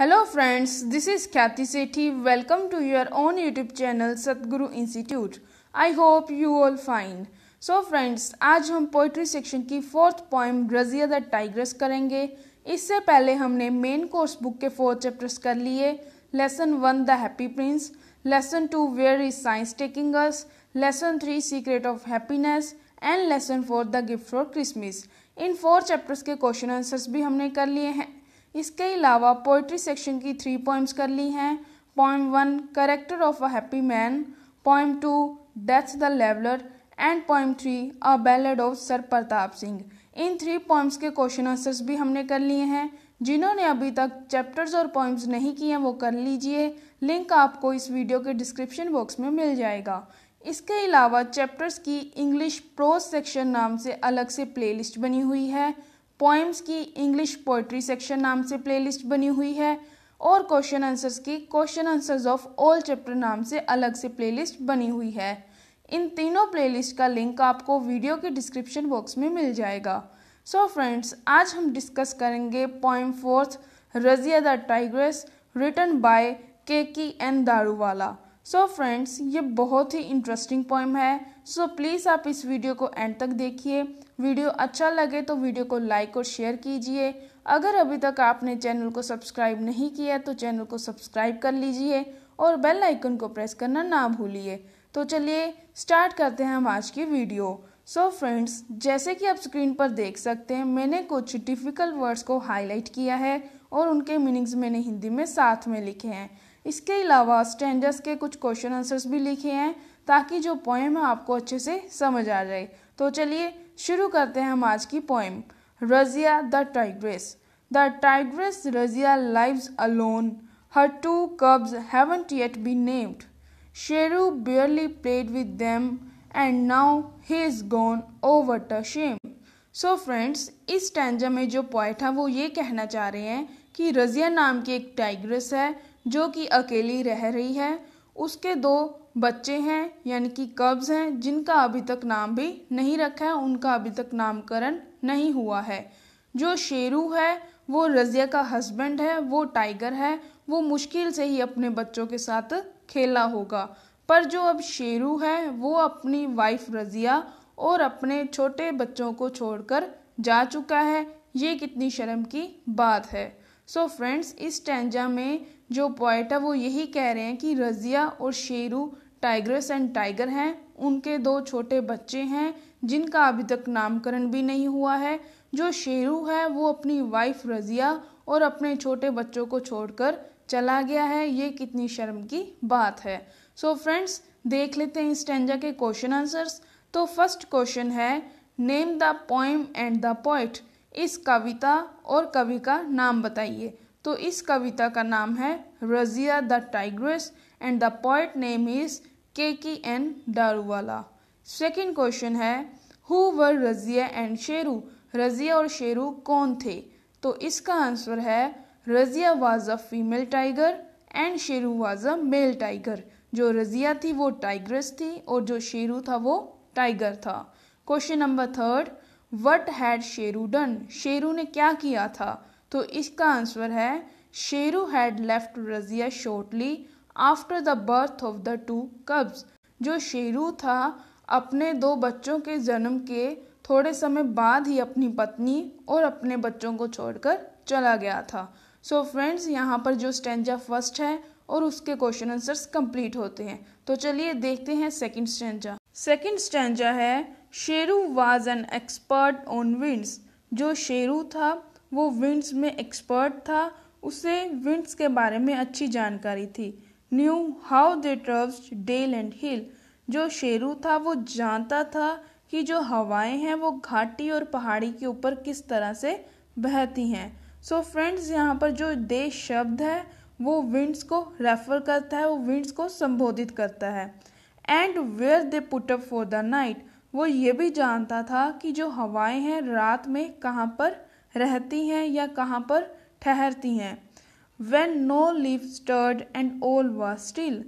Hello friends this is Khyati Sethi welcome to your own YouTube channel Satguru institute I hope you all fine so friends आज हम poetry section की fourth poem Razia the tigress करेंगे इससे पहले हमने main course book के four chapters कर लिए lesson one the happy prince lesson two where is science taking us lesson three secret of happiness and lesson four the gift for Christmas in four chapters के question answers भी हमने कर लिए हैं इसके अलावा पोइट्री सेक्शन की three poems कर ली हैं point one character of a happy man point two death the leveller and point three a ballad of sir Pratap Singh in three points के क्वेश्चन आंसर्स भी हमने कर लिए हैं जिन्होंने अभी तक चैप्टर्स और पॉइंट्स नहीं किए हैं वो कर लीजिए लिंक आपको इस वीडियो के डिस्क्रिप्शन बॉक्स में मिल जाएगा इसके अलावा चैप्टर्स की इंग्लिश प्रोज सेक्शन नाम से अलग से प्लेलिस्ट बनी हुई है पोइम्स की इंग्लिश पोइट्री सेक्शन नाम से प्लेलिस्ट बनी हुई है और क्वेश्चन आंसर्स की question answers of all chapter नाम से अलग से प्लेलिस्ट बनी हुई है इन तीनों प्लेलिस्ट का लिंक आपको वीडियो के डिस्क्रिप्शन बॉक्स में मिल जाएगा सो so फ्रेंड्स आज हम डिस्कस करेंगे poem fourth Razia the tigress written by Keki N Daruwalla so friends ये बहुत ही इंटरेस्टिंग पोइम है सो so प्लीज़ आप इस वीडियो को एंड तक देखिए वीडियो अच्छा लगे तो वीडियो को लाइक और शेयर कीजिए अगर अभी तक आपने चैनल को सब्सक्राइब नहीं किया तो चैनल को सब्सक्राइब कर लीजिए और बेल आइकन को प्रेस करना ना भूलिए तो चलिए स्टार्ट करते हैं हम आज की वीडियो सो so फ्रेंड्स जैसे कि आप स्क्रीन पर देख सकते हैं मैंने कुछ डिफ़िकल्ट वर्ड्स को हाईलाइट किया है और उनके मीनिंग्स मैंने हिंदी में साथ में लिखे हैं इसके अलावा स्टैंडर्स के कुछ क्वेश्चन आंसर्स भी लिखे हैं ताकि जो पोएम है आपको अच्छे से समझ आ जाए तो चलिए शुरू करते हैं हम आज की poem Razia the tigress the tigress Razia lives alone her two cubs haven't yet be named Sheru barely played with them and now he is gone over the shame so so friends इस टेंजा में जो पॉइंट है वो ये कहना चाह रहे हैं कि रजिया नाम की एक टाइग्रेस है जो कि अकेली रह रही है उसके दो बच्चे हैं यानी कि कब्ज़ हैं जिनका अभी तक नाम भी नहीं रखा है उनका अभी तक नामकरण नहीं हुआ है जो शेरू है वो रज़िया का हस्बैंड है वो टाइगर है वो मुश्किल से ही अपने बच्चों के साथ खेला होगा पर जो अब शेरू है वो अपनी वाइफ रज़िया और अपने छोटे बच्चों को छोड़कर जा चुका है ये कितनी शर्म की बात है सो so फ्रेंड्स इस टेंजा में जो पॉइट है वो यही कह रहे हैं कि रज़िया और शेरू टाइग्रस एंड टाइगर हैं उनके दो छोटे बच्चे हैं जिनका अभी तक नामकरण भी नहीं हुआ है जो शेरू है वो अपनी वाइफ रज़िया और अपने छोटे बच्चों को छोड़कर चला गया है ये कितनी शर्म की बात है सो so फ्रेंड्स देख लेते हैं इस टेंजा के क्वेश्चन आंसर्स तो फर्स्ट क्वेश्चन है name the poem and the poet इस कविता और कवि का नाम बताइए तो इस कविता का नाम है Razia the tigress and the poet name is Keki N Daruwalla second question है who were Razia and Sheru Razia और शेरू कौन थे तो इसका आंसर है Razia was a female tiger and Sheru was a male tiger जो रजिया थी वो टाइग्रेस थी और जो शेरू था वो टाइगर था question number third what had Sheru done Sheru ने क्या किया था तो इसका आंसर है Sheru had left Razia shortly after the birth of the two cubs जो शेरू था अपने दो बच्चों के जन्म के थोड़े समय बाद ही अपनी पत्नी और अपने बच्चों को छोड़कर चला गया था सो so फ्रेंड्स यहाँ पर जो स्टेंजा फर्स्ट है और उसके क्वेश्चन आंसर्स कंप्लीट होते हैं तो चलिए देखते हैं सेकंड स्टेंजा सेकंड स्टेंजा है Sheru was an expert on winds जो शेरू था वो विंड्स में एक्सपर्ट था उसे विंड्स के बारे में अच्छी जानकारी थी knew how they traverse dale and hill जो शेरू था वो जानता था कि जो हवाएं हैं वो घाटी और पहाड़ी के ऊपर किस तरह से बहती हैं सो so फ्रेंड्स यहाँ पर जो दे शब्द है वो विंड्स को रेफर करता है वो विंड्स को संबोधित करता है and where they put up for the night वो ये भी जानता था कि जो हवाएं हैं रात में कहाँ पर रहती हैं या कहाँ पर ठहरती हैं when no leaf stirred and all was still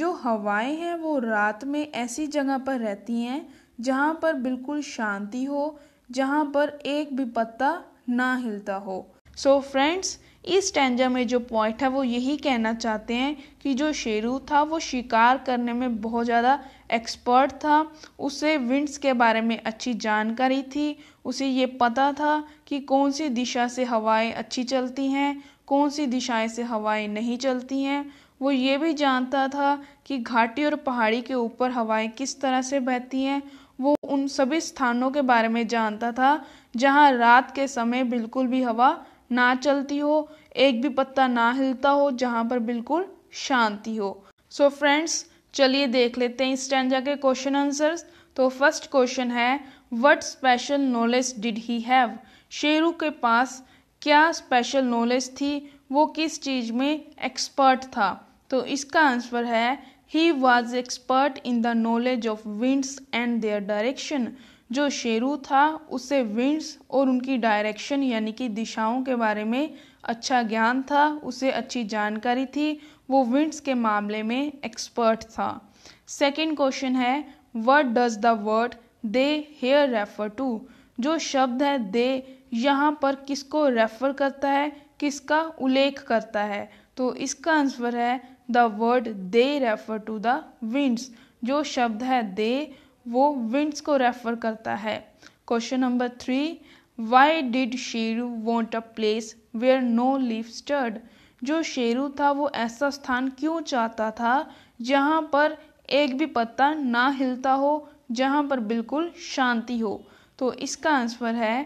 जो हवाएं हैं वो रात में ऐसी जगह पर रहती हैं जहाँ पर बिल्कुल शांति हो जहाँ पर एक भी पत्ता ना हिलता हो सो so फ्रेंड्स इस टेंजा में जो पॉइंट है वो यही कहना चाहते हैं कि जो शेरू था वो शिकार करने में बहुत ज़्यादा एक्सपर्ट था उसे विंड्स के बारे में अच्छी जानकारी थी उसे ये पता था कि कौन सी दिशा से हवाएं अच्छी चलती हैं कौन सी दिशाएं से हवाएं नहीं चलती हैं वो ये भी जानता था कि घाटी और पहाड़ी के ऊपर हवाएं किस तरह से बहती हैं वो उन सभी स्थानों के बारे में जानता था जहाँ रात के समय बिल्कुल भी हवा ना चलती हो एक भी पत्ता ना हिलता हो जहाँ पर बिल्कुल शांति हो सो फ्रेंड्स चलिए देख लेते हैं इस स्टैंडा के क्वेश्चन आंसर्स तो फर्स्ट क्वेश्चन है what special knowledge did he have Sheru के पास क्या स्पेशल नॉलेज थी वो किस चीज़ में एक्सपर्ट था तो इसका आंसर है he was expert in the knowledge of winds and their direction जो शेरू था उसे विंड्स और उनकी डायरेक्शन यानी कि दिशाओं के बारे में अच्छा ज्ञान था उसे अच्छी जानकारी थी वो विंड्स के मामले में एक्सपर्ट था सेकेंड क्वेश्चन है what does the word they here refer to जो शब्द है दे यहाँ पर किसको रेफर करता है किसका उल्लेख करता है तो इसका आंसर है the word they refer to the winds जो शब्द है दे वो विंड्स को रेफर करता है question number three why did Sheru want a place where no leaf stirred जो शेरू था वो ऐसा स्थान क्यों चाहता था जहाँ पर एक भी पत्ता ना हिलता हो जहाँ पर बिल्कुल शांति हो तो इसका आंसर है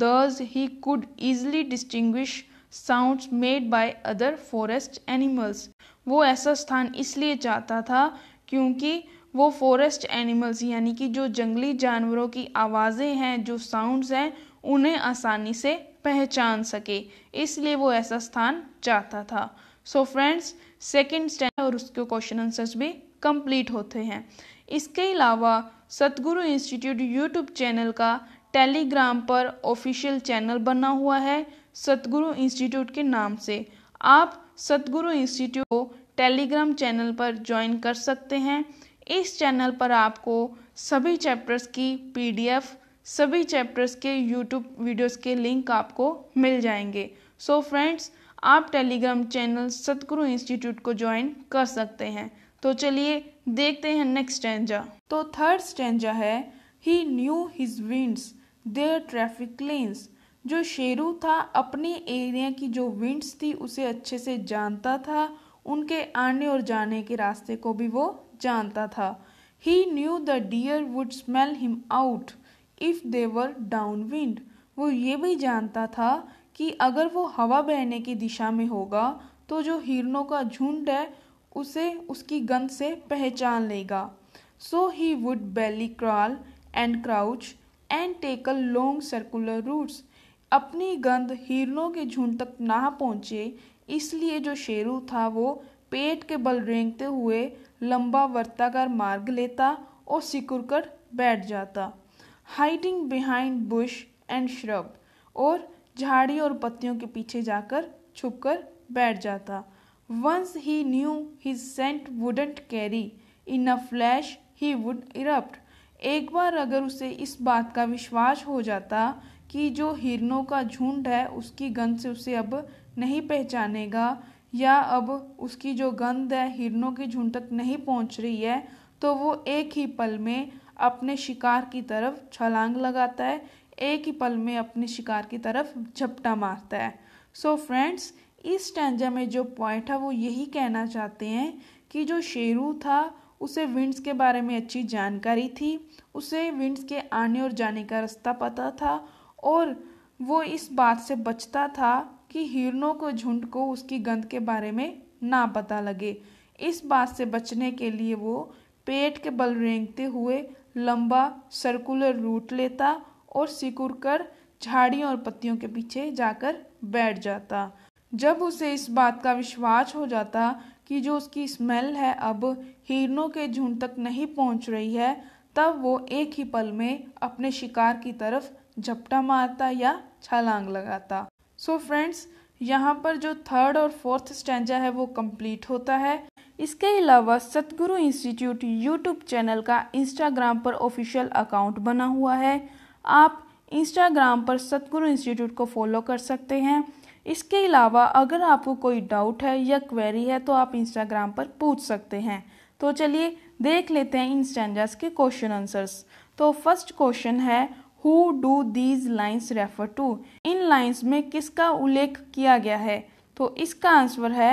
दर्ज he could easily distinguish sounds made by other forest animals वो ऐसा स्थान इसलिए चाहता था क्योंकि वो फॉरेस्ट एनिमल्स यानी कि जो जंगली जानवरों की आवाज़ें हैं जो साउंड्स हैं उन्हें आसानी से पहचान सके इसलिए वो ऐसा स्थान चाहता था सो फ्रेंड्स सेकेंड स्टैंड और उसके क्वेश्चन आंसर्स भी कंप्लीट होते हैं इसके अलावा सतगुरु इंस्टीट्यूट यूट्यूब चैनल का टेलीग्राम पर ऑफिशियल चैनल बना हुआ है सतगुरु इंस्टीट्यूट के नाम से आप सतगुरु इंस्टीट्यूट को टेलीग्राम चैनल पर ज्वाइन कर सकते हैं इस चैनल पर आपको सभी चैप्टर्स की पीडीएफ सभी चैप्टर्स के यूट्यूब वीडियोस के लिंक आपको मिल जाएंगे सो so फ्रेंड्स आप टेलीग्राम चैनल सतगुरु इंस्टीट्यूट को ज्वाइन कर सकते हैं तो चलिए देखते हैं नेक्स्ट स्टेंजा तो थर्ड स्टेंजा है he knew his winds their traffic lanes जो शेरू था अपने एरिया की जो विंड्स थी उसे अच्छे से जानता था उनके आने और जाने के रास्ते को भी वो जानता था he knew the deer would smell him out if they were downwind वो ये भी जानता था कि अगर वो हवा बहने की दिशा में होगा तो जो हिरणों का झुंड है उसे उसकी गंध से पहचान लेगा so he would belly crawl and crouch and take a long circular routes अपनी गंध हिरणों के झुंड तक ना पहुंचे इसलिए जो शेरू था वो पेट के बल रेंगते हुए लंबा वर्ताकार मार्ग लेता और सिकुड़ कर बैठ जाता hiding behind bush and shrub और झाड़ी और पत्तियों के पीछे जाकर छुपकर बैठ जाता Once he knew his scent wouldn't carry, in a flash he would erupt. एक बार अगर उसे इस बात का विश्वास हो जाता कि जो हिरनों का झुंड है उसकी गंध से उसे अब नहीं पहचानेगा या अब उसकी जो गंध है हिरनों के झुंड तक नहीं पहुंच रही है तो वो एक ही पल में अपने शिकार की तरफ छलांग लगाता है एक ही पल में अपने शिकार की तरफ झपटा मारता है सो so फ्रेंड्स इस स्टैंजा में जो पॉइंट है वो यही कहना चाहते हैं कि जो शेरू था उसे विंड्स के बारे में अच्छी जानकारी थी उसे विंड्स के आने और जाने का रास्ता पता था और वो इस बात से बचता था कि हिरनों को झुंड को उसकी गंध के बारे में ना पता लगे इस बात से बचने के लिए वो पेट के बल रेंगते हुए लंबा सर्कुलर रूट लेता और सिकुड़ कर झाड़ियों और पत्तियों के पीछे जाकर बैठ जाता जब उसे इस बात का विश्वास हो जाता कि जो उसकी स्मेल है अब हिरणों के झुंड तक नहीं पहुंच रही है तब वो एक ही पल में अपने शिकार की तरफ झपटा मारता या छलांग लगाता सो so फ्रेंड्स यहाँ पर जो थर्ड और फोर्थ स्टैंजा है वो कंप्लीट होता है इसके अलावा सतगुरु इंस्टीट्यूट यूट्यूब चैनल का इंस्टाग्राम पर ऑफिशियल अकाउंट बना हुआ है आप इंस्टाग्राम पर सतगुरु इंस्टीट्यूट को फॉलो कर सकते हैं इसके अलावा अगर आपको कोई डाउट है या क्वेरी है तो आप इंस्टाग्राम पर पूछ सकते हैं तो चलिए देख लेते हैं इन स्टैंडर्स के क्वेश्चन आंसर्स तो फर्स्ट क्वेश्चन है who do these lines refer to इन लाइन्स में किसका उल्लेख किया गया है तो इसका आंसर है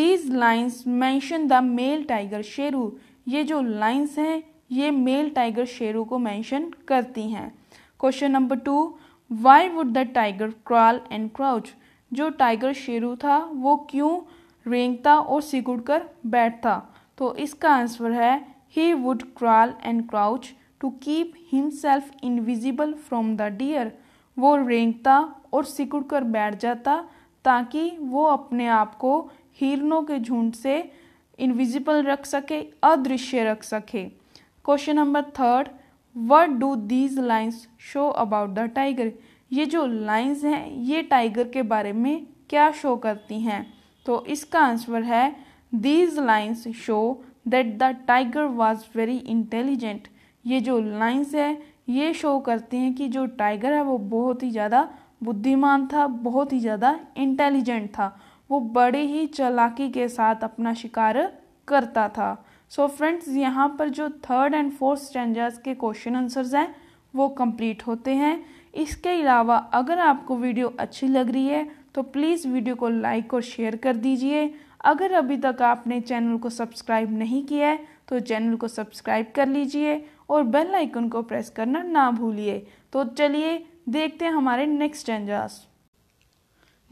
these lines mention the male tiger Sheru ये जो लाइन्स हैं ये मेल टाइगर शेरू को मैंशन करती हैं question number two why would the tiger crawl and crouch जो टाइगर शेरू था वो क्यों रेंगता और सिकुड़ कर बैठता तो इसका आंसर है he would crawl and crouch to keep himself invisible from the deer वो रेंगता और सिकुड़ कर बैठ जाता ताकि वो अपने आप को हिरनों के झुंड से इनविजिबल रख सके अदृश्य रख सके question number third what do these lines show about the tiger ये जो लाइंस हैं ये टाइगर के बारे में क्या शो करती हैं तो इसका आंसर है these lines show that the tiger was very intelligent ये जो लाइन्स है ये शो करती हैं कि जो टाइगर है वो बहुत ही ज़्यादा बुद्धिमान था बहुत ही ज़्यादा इंटेलिजेंट था वो बड़े ही चलाकी के साथ अपना शिकार करता था सो so फ्रेंड्स यहाँ पर जो थर्ड एंड फोर्थ स्टेंजर्स के क्वेश्चन आंसर्स हैं वो कंप्लीट होते हैं इसके अलावा अगर आपको वीडियो अच्छी लग रही है तो प्लीज़ वीडियो को लाइक और शेयर कर दीजिए अगर अभी तक आपने चैनल को सब्सक्राइब नहीं किया है तो चैनल को सब्सक्राइब कर लीजिए और बेल आइकन को प्रेस करना ना भूलिए तो चलिए देखते हैं हमारे नेक्स्ट चेंजर्स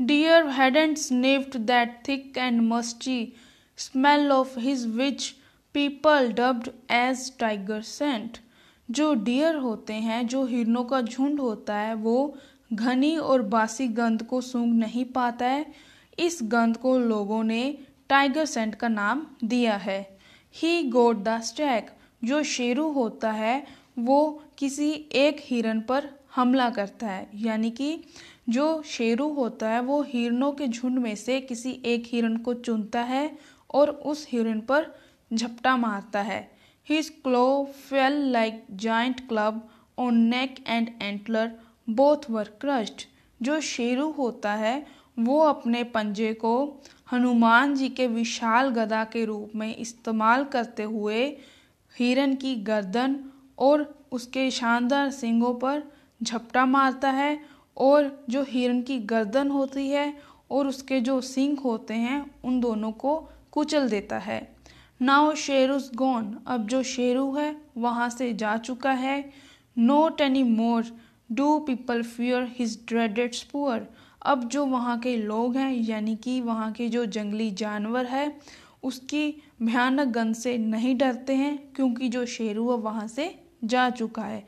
deer and sniffed that thick and musty smell of his which people dubbed as tiger scent जो डियर होते हैं जो हिरणों का झुंड होता है वो घनी और बासी गंध को सूंघ नहीं पाता है इस गंध को लोगों ने टाइगर सेंट का नाम दिया है ही गोड द स्टैक जो शेरू होता है वो किसी एक हिरन पर हमला करता है यानी कि जो शेरू होता है वो हिरणों के झुंड में से किसी एक हिरण को चुनता है और उस हिरण पर झपटा मारता है His claw fell like giant club on neck and antler, both were crushed. जो शेरू होता है वो अपने पंजे को हनुमान जी के विशाल गदा के रूप में इस्तेमाल करते हुए हिरन की गर्दन और उसके शानदार सिंगों पर झपटा मारता है और जो हिरन की गर्दन होती है और उसके जो सिंग होते हैं उन दोनों को कुचल देता है नाउ शेरुज गॉन अब जो शेरू है वहाँ से जा चुका है not any more do people fear his dreaded spoor अब जो वहाँ के लोग हैं यानी कि वहाँ के जो जंगली जानवर है उसकी भयानक गंध से नहीं डरते हैं क्योंकि जो शेरू है वहाँ से जा चुका है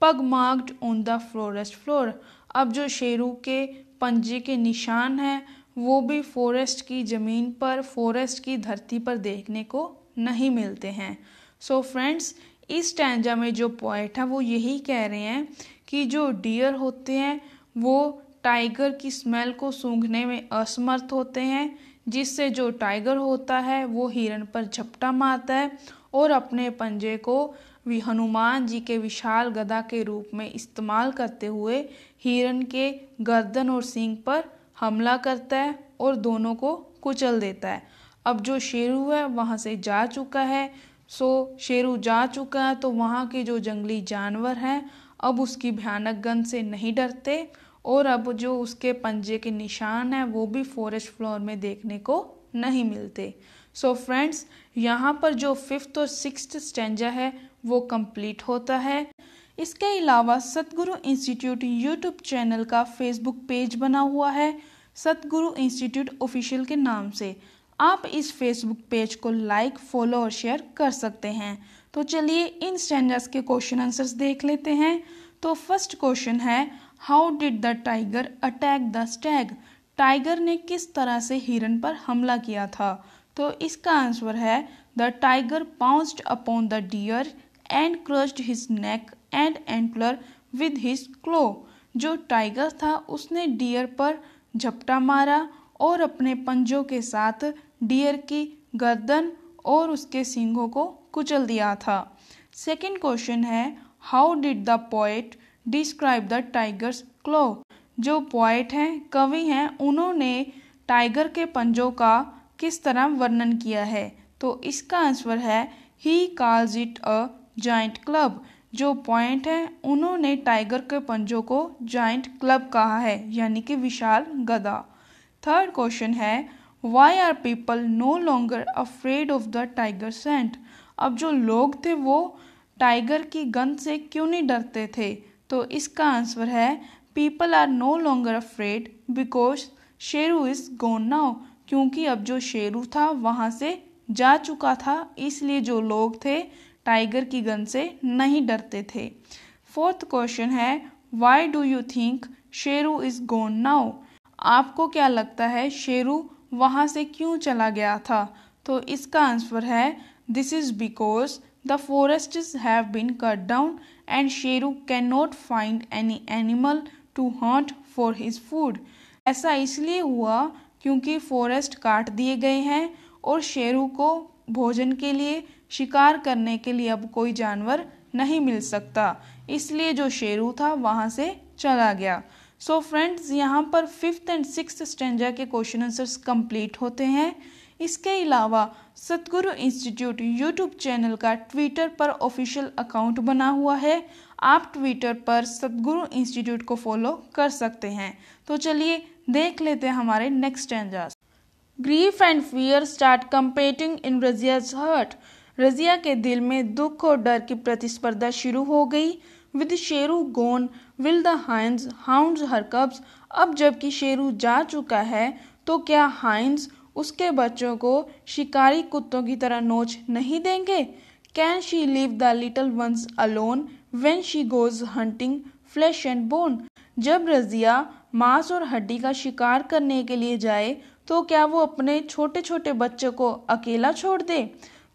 pug marked on the forest floor अब जो शेरू के पंजे के निशान हैं वो भी फॉरेस्ट की ज़मीन पर फॉरेस्ट की धरती पर देखने को नहीं मिलते हैं सो so फ्रेंड्स इस टैंजा में जो पॉइंट है वो यही कह रहे हैं कि जो डियर होते हैं वो टाइगर की स्मेल को सूंघने में असमर्थ होते हैं जिससे जो टाइगर होता है वो हिरण पर झपटा मारता है और अपने पंजे को हनुमान जी के विशाल गदा के रूप में इस्तेमाल करते हुए हिरण के गर्दन और सींग पर हमला करता है और दोनों को कुचल देता है अब जो शेरू है वहाँ से जा चुका है सो शेरू जा चुका है तो वहाँ के जो जंगली जानवर हैं अब उसकी भयानक गंध से नहीं डरते और अब जो उसके पंजे के निशान हैं वो भी फॉरेस्ट फ्लोर में देखने को नहीं मिलते सो फ्रेंड्स यहाँ पर जो फिफ्थ और सिक्स्थ स्टेंजा है वो कंप्लीट होता है इसके अलावा सतगुरु इंस्टीट्यूट यूट्यूब चैनल का फेसबुक पेज बना हुआ है सतगुरु इंस्टीट्यूट ऑफिशियल के नाम से आप इस फेसबुक पेज को लाइक फॉलो और शेयर कर सकते हैं तो चलिए इन स्टैंडर्स के क्वेश्चन आंसर्स देख लेते हैं तो फर्स्ट क्वेश्चन है how did the tiger attack the stag tiger ने किस तरह से हिरन पर हमला किया था तो इसका आंसर है the tiger pounced upon the deer and crushed his neck and antler with his claw जो टाइगर था उसने डियर पर झपटा मारा और अपने पंजों के साथ डियर की गर्दन और उसके सींगों को कुचल दिया था सेकेंड क्वेश्चन है how did the poet describe the tiger's claw जो पोइट हैं कवि हैं उन्होंने टाइगर के पंजों का किस तरह वर्णन किया है तो इसका आंसर है he calls it a joint club जो पॉइंट हैं उन्होंने टाइगर के पंजों को जॉइंट क्लब कहा है यानी कि विशाल गदा थर्ड क्वेश्चन है why are people no longer afraid of the tiger scent अब जो लोग थे वो टाइगर की गंध से क्यों नहीं डरते थे तो इसका आंसर है people are no longer afraid because Sheru is gone now क्योंकि अब जो शेरू था वहाँ से जा चुका था इसलिए जो लोग थे टाइगर की गन से नहीं डरते थे फोर्थ क्वेश्चन है why do you think Sheru is gone now आपको क्या लगता है शेरू वहाँ से क्यों चला गया था तो इसका आंसर है this is because the forest have been cut down and Sheru can not find any animal to hunt for his food ऐसा इसलिए हुआ क्योंकि फॉरेस्ट काट दिए गए हैं और शेरू को भोजन के लिए शिकार करने के लिए अब कोई जानवर नहीं मिल सकता इसलिए जो शेरू था वहाँ से चला गया सो फ्रेंड्स यहाँ पर फिफ्थ एंड सिक्स स्टेंजा के क्वेश्चन आंसर्स कंप्लीट होते हैं इसके अलावा सतगुरु इंस्टीट्यूट यूट्यूब चैनल का ट्विटर पर ऑफिशियल अकाउंट बना हुआ है आप ट्विटर पर सतगुरु इंस्टीट्यूट को फॉलो कर सकते हैं तो चलिए देख लेते हैं हमारे next stanza grief and fear start competing in Razia's heart Razia के दिल में दुख और डर की प्रतिस्पर्धा शुरू हो गई with Sheru gone will the hyenas hound her cubs अब जबकि शेरू जा चुका है तो क्या हाइंस उसके बच्चों को शिकारी कुत्तों की तरह नोच नहीं देंगे can she leave the little ones alone when she goes hunting flesh and bone जब रजिया मांस और हड्डी का शिकार करने के लिए जाए तो क्या वो अपने छोटे छोटे बच्चों को अकेला छोड़ दे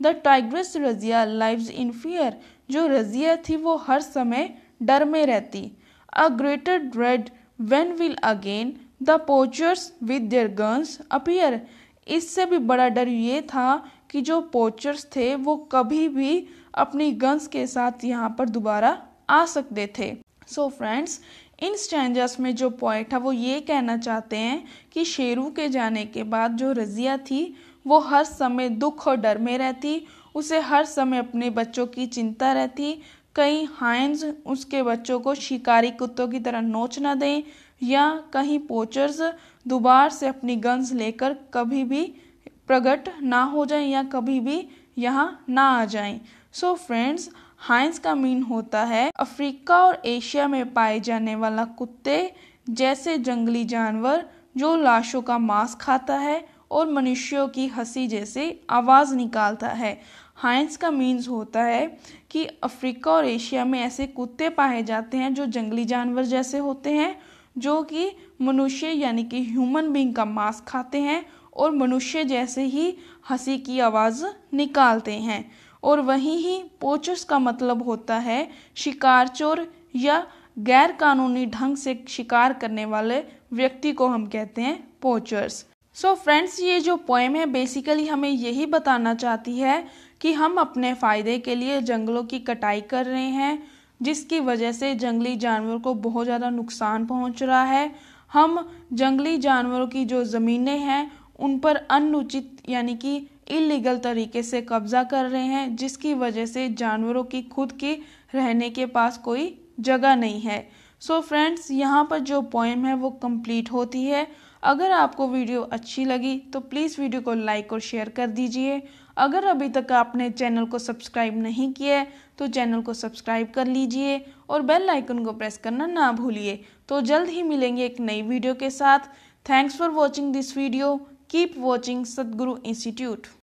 the tigress Razia live in fear जो रजिया थी वो हर समय डर में रहती a greater dread when will again the poachers with their guns appear इससे भी बड़ा डर ये था कि जो पोचर्स थे वो कभी भी अपनी गन्स के साथ यहाँ पर दोबारा आ सकते थे सो so फ्रेंड्स इन स्टैंडर्स में जो पॉइंट है वो ये कहना चाहते हैं कि शेरू के जाने के बाद जो रजिया थी वो हर समय दुख और डर में रहती उसे हर समय अपने बच्चों की चिंता रहती कहीं हाइंस उसके बच्चों को शिकारी कुत्तों की तरह नोच ना दें या कहीं पोचर्स दोबार से अपनी गन्स लेकर कभी भी प्रकट ना हो जाएं या कभी भी यहाँ ना आ जाएं सो फ्रेंड्स हाइंस का मीन होता है अफ्रीका और एशिया में पाए जाने वाला कुत्ते जैसे जंगली जानवर जो लाशों का मांस खाता है और मनुष्यों की हंसी जैसे आवाज़ निकालता है हाइंस का मीन्स होता है कि अफ्रीका और एशिया में ऐसे कुत्ते पाए जाते हैं जो जंगली जानवर जैसे होते हैं जो कि मनुष्य यानी कि ह्यूमन बींग का मांस खाते हैं और मनुष्य जैसे ही हंसी की आवाज़ निकालते हैं और वहीं ही पोचर्स का मतलब होता है शिकार चोर या गैर कानूनी ढंग से शिकार करने वाले व्यक्ति को हम कहते हैं पोचर्स सो so फ्रेंड्स ये जो पोएम है बेसिकली हमें यही बताना चाहती है कि हम अपने फ़ायदे के लिए जंगलों की कटाई कर रहे हैं जिसकी वजह से जंगली जानवर को बहुत ज़्यादा नुकसान पहुंच रहा है हम जंगली जानवरों की जो ज़मीनें हैं उन पर अनुचित यानी कि इलीगल तरीके से कब्ज़ा कर रहे हैं जिसकी वजह से जानवरों की खुद के रहने के पास कोई जगह नहीं है सो so फ्रेंड्स यहाँ पर जो पोएम है वो कंप्लीट होती है अगर आपको वीडियो अच्छी लगी तो प्लीज़ वीडियो को लाइक और शेयर कर दीजिए अगर अभी तक आपने चैनल को सब्सक्राइब नहीं किया है तो चैनल को सब्सक्राइब कर लीजिए और बेल आइकन को प्रेस करना ना भूलिए तो जल्द ही मिलेंगे एक नई वीडियो के साथ thanks for watching this video keep watching Sadguru institute